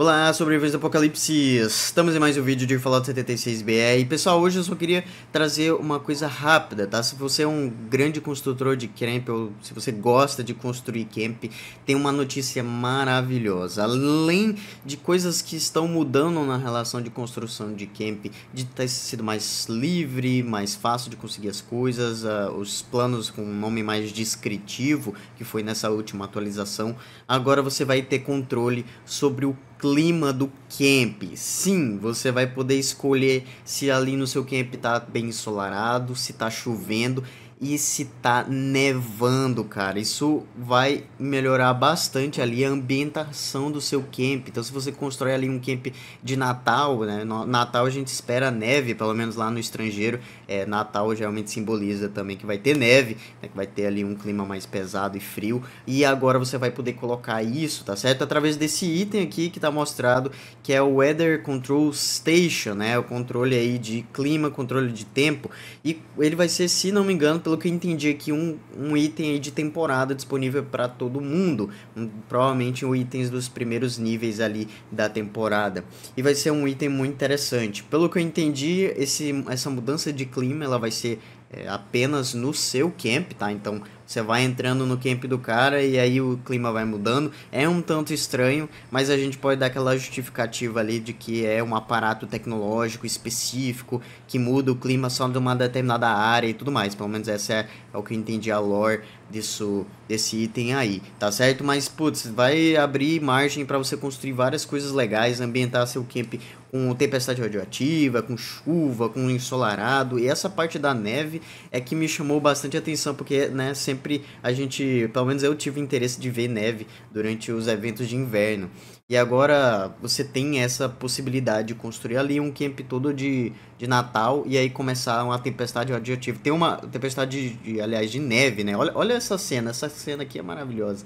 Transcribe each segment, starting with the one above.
Olá, sobreviventes do Apocalipse! Estamos em mais um vídeo de Fallout 76BR e pessoal, hoje eu só queria trazer uma coisa rápida, tá? Se você é um grande construtor de camp ou se você gosta de construir camp, tem uma notícia maravilhosa. Além de coisas que estão mudando na relação de construção de camp, de ter sido mais livre, mais fácil de conseguir as coisas, uh, os planos com um nome mais descritivo, que foi nessa última atualização, agora você vai ter controle sobre o clima do camp. Sim, você vai poder escolher se ali no seu camp tá bem ensolarado, se tá chovendo e se tá nevando, cara, isso vai melhorar bastante ali a ambientação do seu camp. Então, se você constrói ali um camp de Natal, né? No Natal a gente espera neve, pelo menos lá no estrangeiro. É, Natal geralmente simboliza também que vai ter neve, né? que vai ter ali um clima mais pesado e frio. E agora você vai poder colocar isso, tá certo? Através desse item aqui que tá mostrado, que é o Weather Control Station, né? O controle aí de clima, controle de tempo. E ele vai ser, se não me engano, pelo que eu entendi aqui, um, um item aí de temporada disponível para todo mundo. Um, provavelmente um itens dos primeiros níveis ali da temporada. E vai ser um item muito interessante. Pelo que eu entendi, esse, essa mudança de clima ela vai ser é, apenas no seu camp, tá? Então você vai entrando no camp do cara e aí o clima vai mudando. É um tanto estranho, mas a gente pode dar aquela justificativa ali de que é um aparato tecnológico específico que muda o clima só de uma determinada área e tudo mais. Pelo menos essa é, é o que eu entendi a lore disso, desse item aí, tá certo? Mas, putz, vai abrir margem para você construir várias coisas legais, ambientar seu camp com tempestade radioativa, com chuva, com ensolarado, e essa parte da neve é que me chamou bastante atenção, porque, né, sempre a gente, pelo menos eu tive interesse de ver neve durante os eventos de inverno. E agora você tem essa possibilidade de construir ali um camp todo de, de Natal e aí começar uma tempestade radioativa. Tem uma tempestade, de, aliás, de neve, né? Olha, olha essa cena. Essa cena aqui é maravilhosa.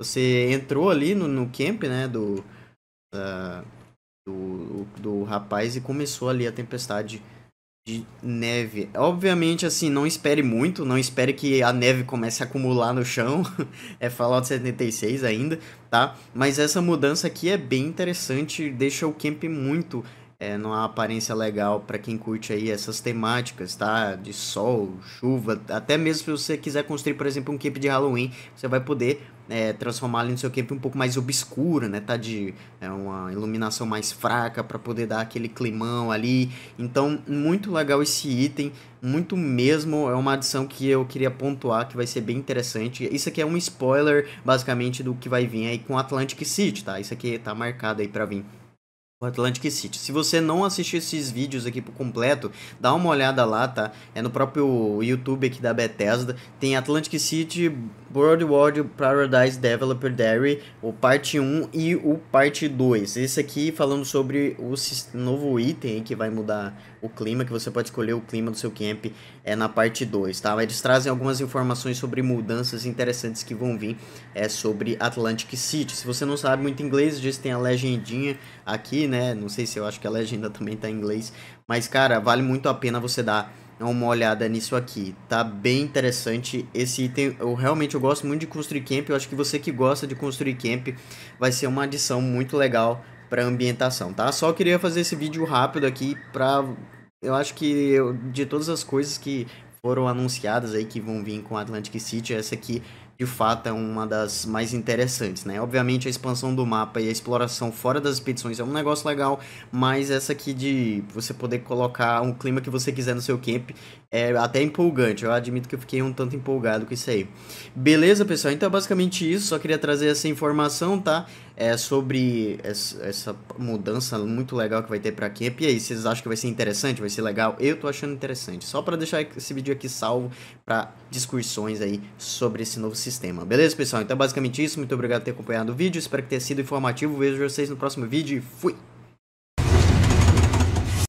Você entrou ali no, no camp, né? Do, uh, do, do rapaz e começou ali a tempestade de neve. Obviamente, assim, não espere muito, não espere que a neve comece a acumular no chão. é Fallout 76 ainda, tá? Mas essa mudança aqui é bem interessante, deixa o camp muito é, numa aparência legal para quem curte aí essas temáticas, tá? De sol, chuva, até mesmo se você quiser construir, por exemplo, um camp de Halloween, você vai poder é, transformar no seu camp um pouco mais obscuro, né? Tá de é, uma iluminação mais fraca para poder dar aquele climão ali. Então, muito legal esse item, muito mesmo. É uma adição que eu queria pontuar que vai ser bem interessante. Isso aqui é um spoiler, basicamente, do que vai vir aí com Atlantic City, tá? Isso aqui tá marcado aí para vir o Atlantic City. Se você não assistiu esses vídeos aqui por completo, dá uma olhada lá, tá? É no próprio YouTube aqui da Bethesda. Tem Atlantic City Boardwalk Paradise Developer Diary, o parte 1 e o parte 2. Esse aqui falando sobre o novo item que vai mudar o clima, que você pode escolher o clima do seu camp é na parte 2, tá? Eles trazem algumas informações sobre mudanças interessantes que vão vir é sobre Atlantic City. Se você não sabe muito inglês, diz tem a legendinha aqui, né? Não sei se eu acho que a legenda também tá em inglês, mas cara, vale muito a pena você dar uma olhada nisso aqui. Tá bem interessante esse item. Eu realmente eu gosto muito de construir camp. Eu acho que você que gosta de construir camp vai ser uma adição muito legal para ambientação, tá? Só queria fazer esse vídeo rápido aqui para eu acho que eu, de todas as coisas que foram anunciadas aí que vão vir com Atlantic City, essa aqui de fato é uma das mais interessantes, né? Obviamente a expansão do mapa e a exploração fora das expedições é um negócio legal, mas essa aqui de você poder colocar um clima que você quiser no seu camp é até empolgante. Eu admito que eu fiquei um tanto empolgado com isso aí. Beleza, pessoal? Então é basicamente isso, só queria trazer essa informação, tá? é, sobre essa mudança muito legal que vai ter pra Camp. E aí, vocês acham que vai ser interessante? Vai ser legal? Eu tô achando interessante. Só para deixar esse vídeo aqui salvo para discussões aí sobre esse novo sistema. Beleza, pessoal? Então, é basicamente isso. Muito obrigado por ter acompanhado o vídeo. Espero que tenha sido informativo. Vejo vocês no próximo vídeo e fui!